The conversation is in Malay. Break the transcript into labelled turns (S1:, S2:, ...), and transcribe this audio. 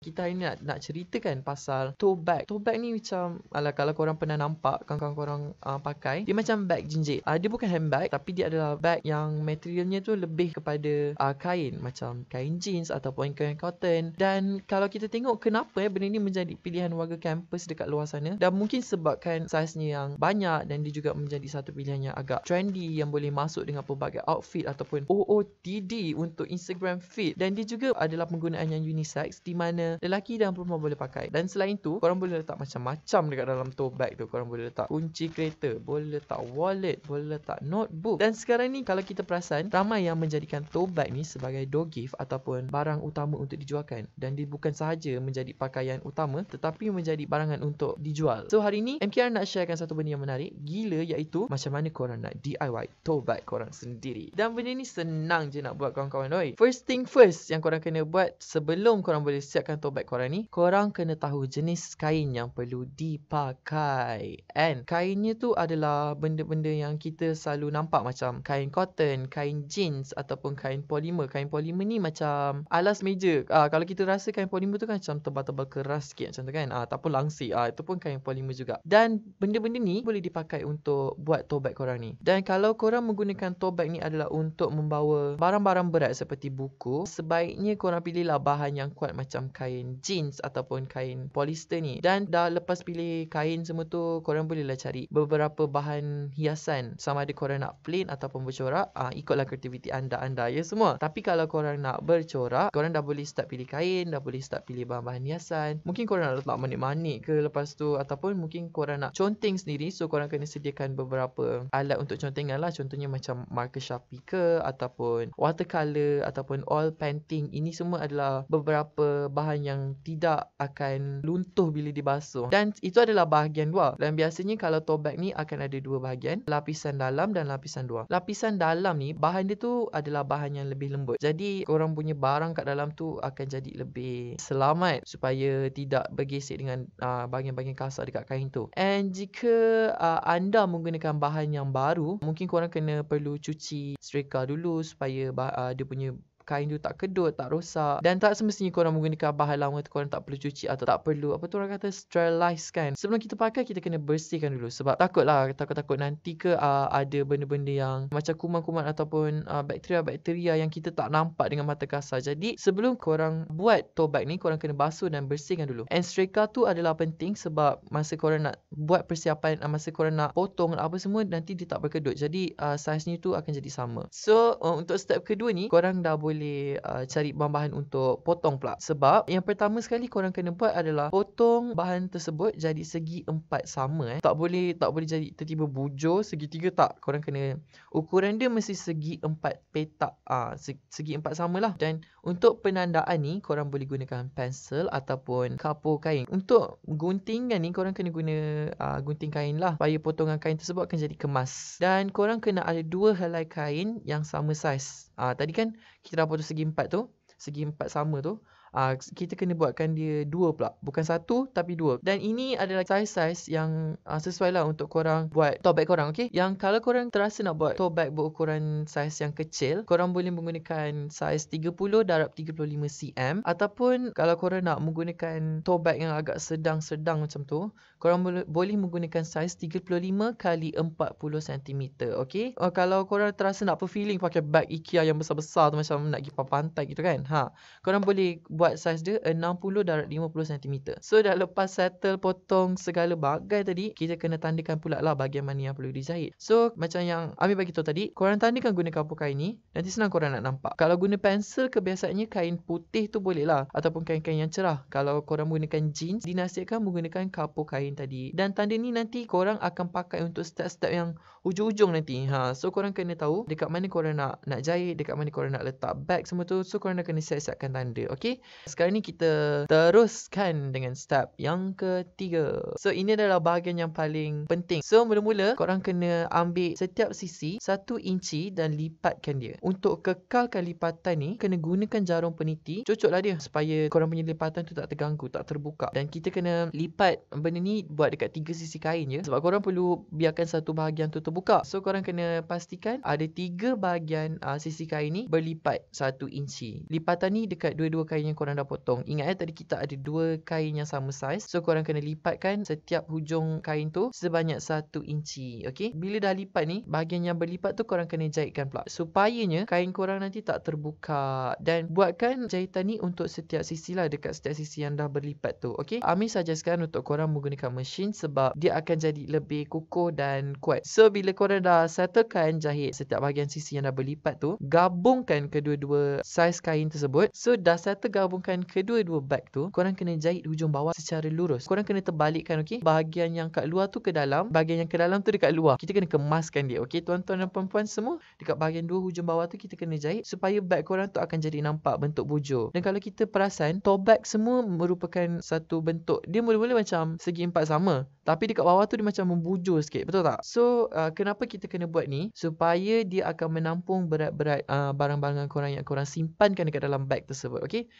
S1: kita ini nak, nak ceritakan pasal tote bag. Tote bag ni macam ala kalau korang pernah nampak kawan-kawan korang uh, pakai, dia macam bag jinjit. Uh, dia bukan handbag tapi dia adalah bag yang materialnya tu lebih kepada uh, kain macam kain jeans ataupun kain cotton. Dan kalau kita tengok kenapa eh benda ni menjadi pilihan warga kampus dekat luar sana dan mungkin sebabkan saiznya yang banyak dan dia juga menjadi satu pilihan yang agak trendy yang boleh masuk dengan pelbagai outfit ataupun OOTD untuk Instagram feed dan dia juga adalah penggunaan yang unisex di mana lelaki dan perempuan boleh pakai dan selain tu korang boleh letak macam-macam dekat dalam tote bag tu korang boleh letak kunci kereta boleh letak wallet boleh letak notebook dan sekarang ni kalau kita perasan ramai yang menjadikan tote bag ni sebagai dog gift ataupun barang utama untuk dijualkan dan dia bukan sahaja menjadi pakaian utama tetapi menjadi barangan untuk dijual so hari ni MKR nak sharekan satu benda yang menarik gila iaitu macam mana korang nak DIY tote bag korang sendiri dan benda ni senang je nak buat kawan-kawan first thing first yang korang kena buat sebelum korang boleh siapkan tote bag korang ni, korang kena tahu jenis kain yang perlu dipakai. And kainnya tu adalah benda-benda yang kita selalu nampak macam kain cotton, kain jeans ataupun kain polymer. Kain polymer ni macam alas meja. Ah kalau kita rasa kain polymer tu kan macam tebal-tebal keras sikit macam tu kan. Ah ataupun langsir. Ah itu pun kain polymer juga. Dan benda-benda ni boleh dipakai untuk buat tote bag korang ni. Dan kalau korang menggunakan tote bag ni adalah untuk membawa barang-barang berat seperti buku, sebaiknya korang pilihlah bahan yang kuat macam kain kain jeans ataupun kain polyester ni dan dah lepas pilih kain semua tu korang boleh lah cari beberapa bahan hiasan sama ada korang nak plain ataupun bercorak ah ikutlah kreativiti anda anda ya semua tapi kalau korang nak bercorak korang dah boleh start pilih kain dah boleh start pilih bahan-bahan hiasan mungkin korang nak letak manik-manik ke lepas tu ataupun mungkin korang nak conteng sendiri so korang kena sediakan beberapa alat untuk contengan lah contohnya macam marker sharpie ke ataupun watercolor ataupun oil painting ini semua adalah beberapa bahan bahagian yang tidak akan luntuh bila dibasuh dan itu adalah bahagian luar dan biasanya kalau tote bag ni akan ada dua bahagian lapisan dalam dan lapisan luar lapisan dalam ni bahan dia tu adalah bahan yang lebih lembut jadi orang punya barang kat dalam tu akan jadi lebih selamat supaya tidak bergesek dengan uh, bahagian-bahagian kasar dekat kain tu and jika uh, anda menggunakan bahan yang baru mungkin korang kena perlu cuci stryker dulu supaya uh, dia punya kain tu tak kedut, tak rosak dan tak semestinya korang menggunakan bahan lama tu korang tak perlu cuci atau tak perlu apa tu orang kata sterilize kan. Sebelum kita pakai kita kena bersihkan dulu sebab takutlah takut-takut nanti ke uh, ada benda-benda yang macam kuman-kuman ataupun uh, bakteria-bakteria yang kita tak nampak dengan mata kasar. Jadi sebelum korang buat tote bag ni korang kena basuh dan bersihkan dulu. And streka tu adalah penting sebab masa korang nak buat persiapan ah, masa korang nak potong apa semua nanti dia tak berkedut. Jadi uh, saiznya tu akan jadi sama. So uh, untuk step kedua ni korang dah boleh boleh uh, cari bahan-bahan untuk potong pula. Sebab yang pertama sekali korang kena buat adalah potong bahan tersebut jadi segi empat sama eh. Tak boleh tak boleh jadi tiba-tiba bujur segi tiga tak. Korang kena ukuran dia mesti segi empat petak ah uh, segi empat samalah. Dan untuk penandaan ni korang boleh gunakan pensel ataupun kapur kain. Untuk gunting ni korang kena guna uh, gunting kain lah. Supaya potongan kain tersebut akan jadi kemas. Dan korang kena ada dua helai kain yang sama saiz. Ah uh, tadi kan kita apa tu segi empat tu segi empat sama tu Uh, kita kena buatkan dia dua pula Bukan satu Tapi dua Dan ini adalah size-size Yang uh, sesuai lah Untuk korang buat Tote bag korang okay? Yang kalau korang terasa Nak buat tote bag Berukuran size yang kecil Korang boleh menggunakan Size 30 Darab 35 cm Ataupun Kalau korang nak menggunakan Tote bag yang agak sedang-sedang Macam tu Korang boleh menggunakan Size 35 Kali 40 cm Okay uh, Kalau korang terasa Nak perfilling Pakai bag IKEA yang besar-besar tu Macam nak pergi pantai gitu kan ha? Korang boleh buat saiz dia 60 darat 50 cm. So dah lepas settle potong segala bagai tadi, kita kena tandakan pula lah bagian mana yang perlu dijahit. So macam yang Amir bagi tahu tadi, korang tandakan guna kapur kain ni, nanti senang korang nak nampak. Kalau guna pensel kebiasaannya kain putih tu boleh lah ataupun kain-kain yang cerah. Kalau korang menggunakan jeans, dinasihatkan menggunakan kapur kain tadi. Dan tanda ni nanti korang akan pakai untuk step-step yang ujung-ujung nanti. Ha, so korang kena tahu dekat mana korang nak nak jahit, dekat mana korang nak letak bag semua tu. So korang dah kena siap-siapkan tanda. Okay? Sekarang ni kita teruskan dengan step yang ketiga. So ini adalah bahagian yang paling penting. So mula-mula korang kena ambil setiap sisi satu inci dan lipatkan dia. Untuk kekalkan lipatan ni, kena gunakan jarum peniti. lah dia supaya korang punya lipatan tu tak terganggu, tak terbuka. Dan kita kena lipat benda ni buat dekat tiga sisi kain je. Sebab korang perlu biarkan satu bahagian tu terbuka. So korang kena pastikan ada tiga bahagian uh, sisi kain ni berlipat satu inci. Lipatan ni dekat dua-dua kain yang korang dah potong. Ingat eh tadi kita ada dua kain yang sama saiz. So korang kena lipatkan setiap hujung kain tu sebanyak satu inci. Okay. Bila dah lipat ni, bahagian yang berlipat tu korang kena jahitkan pula. Supayanya kain korang nanti tak terbuka. Dan buatkan jahitan ni untuk setiap sisi lah dekat setiap sisi yang dah berlipat tu. Okay. Amin suggestkan untuk korang menggunakan mesin sebab dia akan jadi lebih kukuh dan kuat. So bila korang dah settlekan jahit setiap bahagian sisi yang dah berlipat tu, gabungkan kedua-dua saiz kain tersebut. So dah settle gabung gabungkan kedua-dua bag tu, korang kena jahit hujung bawah secara lurus. Korang kena terbalikkan, okey? Bahagian yang kat luar tu ke dalam, bahagian yang ke dalam tu dekat luar. Kita kena kemaskan dia, okey? Tuan-tuan dan puan-puan semua, dekat bahagian dua hujung bawah tu kita kena jahit supaya bag korang tu akan jadi nampak bentuk bujur. Dan kalau kita perasan, tote bag semua merupakan satu bentuk. Dia mula-mula macam segi empat sama. Tapi dekat bawah tu dia macam membujur sikit. Betul tak? So, uh, kenapa kita kena buat ni? Supaya dia akan menampung berat-berat uh, barang-barang korang yang korang simpankan dekat dalam bag tersebut. Okay?